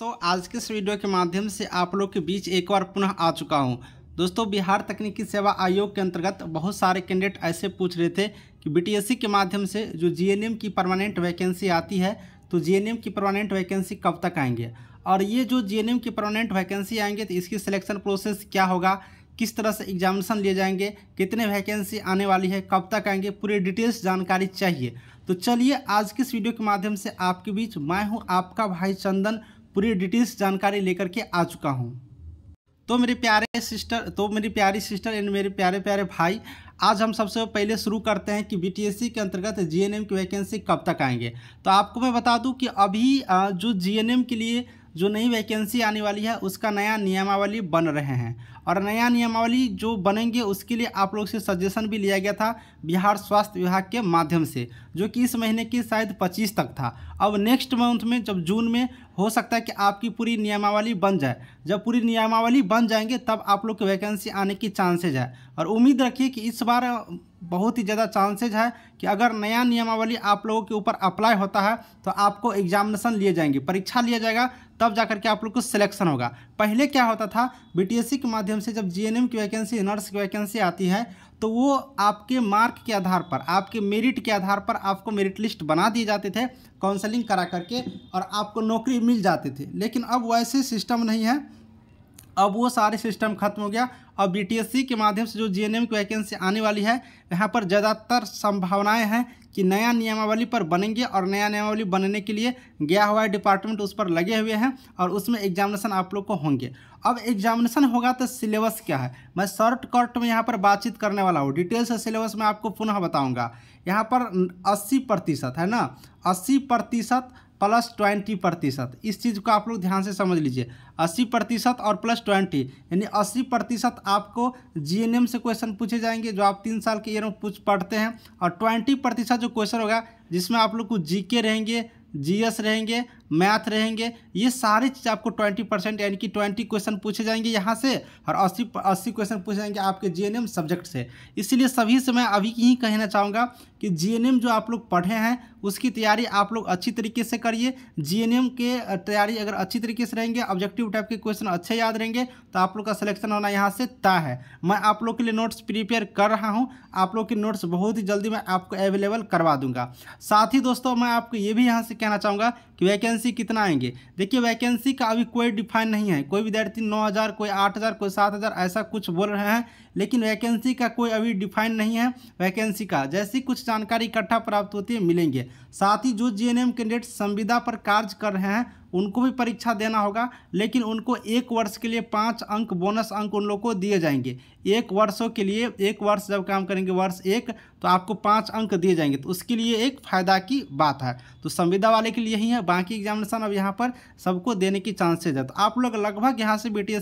तो आज के इस वीडियो के माध्यम से आप लोग के बीच एक बार पुनः आ चुका हूँ दोस्तों बिहार तकनीकी सेवा आयोग के अंतर्गत बहुत सारे कैंडिडेट ऐसे पूछ रहे थे कि बी के माध्यम से जो जी की परमानेंट वैकेंसी आती है तो जी की परमानेंट वैकेंसी कब तक आएंगे और ये जो जी की परमानेंट वैकेंसी आएंगे तो इसकी सिलेक्शन प्रोसेस क्या होगा किस तरह से एग्जामिनेशन लिए जाएंगे कितने वैकेंसी आने वाली है कब तक आएंगे पूरी डिटेल्स जानकारी चाहिए तो चलिए आज के इस वीडियो के माध्यम से आपके बीच मैं हूँ आपका भाई चंदन पूरी डिटेल्स जानकारी लेकर के आ चुका हूँ तो मेरे प्यारे सिस्टर तो मेरी प्यारी सिस्टर एंड मेरे प्यारे प्यारे भाई आज हम सबसे पहले शुरू करते हैं कि बीटीएससी के अंतर्गत जीएनएम की वैकेंसी कब तक आएंगे तो आपको मैं बता दूं कि अभी जो जीएनएम के लिए जो नई वैकेंसी आने वाली है उसका नया नियमावली बन रहे हैं और नया नियमावली जो बनेंगे उसके लिए आप लोग से सजेशन भी लिया गया था बिहार स्वास्थ्य विभाग के माध्यम से जो कि इस महीने की शायद 25 तक था अब नेक्स्ट मंथ में जब जून में हो सकता है कि आपकी पूरी नियमावली बन जाए जब पूरी नियमावली बन जाएंगे तब आप लोग की वैकेंसी आने की चांसेज है और उम्मीद रखिए कि इस बार बहुत ही ज़्यादा चांसेज है कि अगर नया नियमावली आप लोगों के ऊपर अप्लाई होता है तो आपको एग्जामिनेशन लिए जाएंगे परीक्षा लिया जाएगा तब जाकर के आप लोग को सिलेक्शन होगा पहले क्या होता था बी e के माध्यम माध्यम से जब जीएनएम की वैकेंसी नर्स की वैकेंसी आती है तो वो आपके मार्क के आधार पर आपके मेरिट के आधार पर आपको मेरिट लिस्ट बना दिए जाते थे काउंसलिंग करा करके और आपको नौकरी मिल जाती थी लेकिन अब वैसे सिस्टम नहीं है अब वो सारे सिस्टम खत्म हो गया अब बीटीएससी के माध्यम से जो जीएनएम की वैकेंसी आने वाली है यहाँ पर ज़्यादातर संभावनाएं हैं कि नया नियमावली पर बनेंगे और नया नियमावली बनने के लिए गया हुआ है डिपार्टमेंट उस पर लगे हुए हैं और उसमें एग्जामिनेशन आप लोग को होंगे अब एग्जामिनेशन होगा तो सिलेबस क्या है मैं शॉर्ट कट में यहाँ पर बातचीत करने वाला हूँ डिटेल से सिलेबस मैं आपको पुनः बताऊँगा यहाँ पर अस्सी प्रतिशत है ना अस्सी प्रतिशत प्लस ट्वेंटी प्रतिशत इस चीज़ को आप लोग ध्यान से समझ लीजिए अस्सी प्रतिशत और प्लस ट्वेंटी यानी अस्सी प्रतिशत आपको जीएनएम से क्वेश्चन पूछे जाएंगे जो आप तीन साल के ईयर में पूछ पढ़ते हैं और ट्वेंटी प्रतिशत जो क्वेश्चन होगा जिसमें आप लोग को जीके रहेंगे जीएस रहेंगे मैथ रहेंगे ये सारी चीज़ आपको ट्वेंटी परसेंट यानी कि ट्वेंटी क्वेश्चन पूछे जाएंगे यहाँ से और अस्सी अस्सी क्वेश्चन पूछे जाएंगे आपके जी सब्जेक्ट से इसीलिए सभी से मैं अभी ही कहना चाहूँगा कि जी जो आप लोग पढ़े हैं उसकी तैयारी आप लोग अच्छी तरीके से करिए जी के तैयारी अगर अच्छी तरीके से रहेंगे ऑब्जेक्टिव टाइप के क्वेश्चन अच्छे याद रहेंगे तो आप लोग का सिलेक्शन होना यहाँ से तय है मैं आप लोग के लिए नोट्स प्रिपेयर कर रहा हूँ आप लोग के नोट्स बहुत ही जल्दी मैं आपको अवेलेबल करवा दूंगा साथ ही दोस्तों मैं आपको ये भी यहाँ से कहना चाहूँगा कि वैकेंसी कितना आएंगे देखिए वैकेंसी का अभी कोई डिफाइन नहीं है कोई विद्यार्थी नौ हज़ार कोई आठ हज़ार कोई सात हज़ार ऐसा कुछ बोल रहे हैं लेकिन वैकेंसी का कोई अभी डिफाइन नहीं है वैकेंसी का जैसी कुछ जानकारी इकट्ठा प्राप्त होती है मिलेंगे साथ ही जो जी कैंडिडेट संविदा पर कार्य कर रहे हैं उनको भी परीक्षा देना होगा लेकिन उनको एक वर्ष के लिए पाँच अंक बोनस अंक उन लोग को दिए जाएंगे एक वर्षों के लिए एक वर्ष जब काम करेंगे वर्ष एक तो आपको पाँच अंक दिए जाएंगे तो उसके लिए एक फ़ायदा की बात है तो संविदा वाले के लिए ही है बाकी एग्जामिनेशन अब यहाँ पर सबको देने की चांसेज है तो आप लोग लगभग यहाँ से बी टी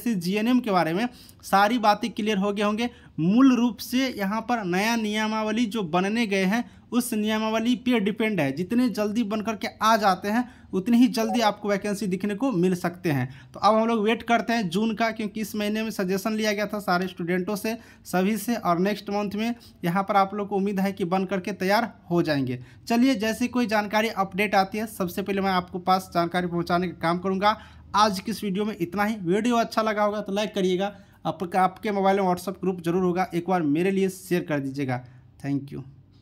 के बारे में सारी बातें क्लियर हो गए होंगे मूल रूप से यहाँ पर नया नियमावली जो बनने गए हैं उस नियमावली पे डिपेंड है जितने जल्दी बन करके आ जाते हैं उतनी ही जल्दी आपको वैकेंसी दिखने को मिल सकते हैं तो अब हम लोग वेट करते हैं जून का क्योंकि इस महीने में सजेशन लिया गया था सारे स्टूडेंटों से सभी से और नेक्स्ट मंथ में यहाँ पर आप लोग को उम्मीद है कि बन करके तैयार हो जाएंगे चलिए जैसे कोई जानकारी अपडेट आती है सबसे पहले मैं आपको पास जानकारी पहुँचाने का काम करूँगा आज की इस वीडियो में इतना ही वीडियो अच्छा लगा होगा तो लाइक करिएगा आपके मोबाइल में व्हाट्सअप ग्रुप जरूर होगा एक बार मेरे लिए शेयर कर दीजिएगा थैंक यू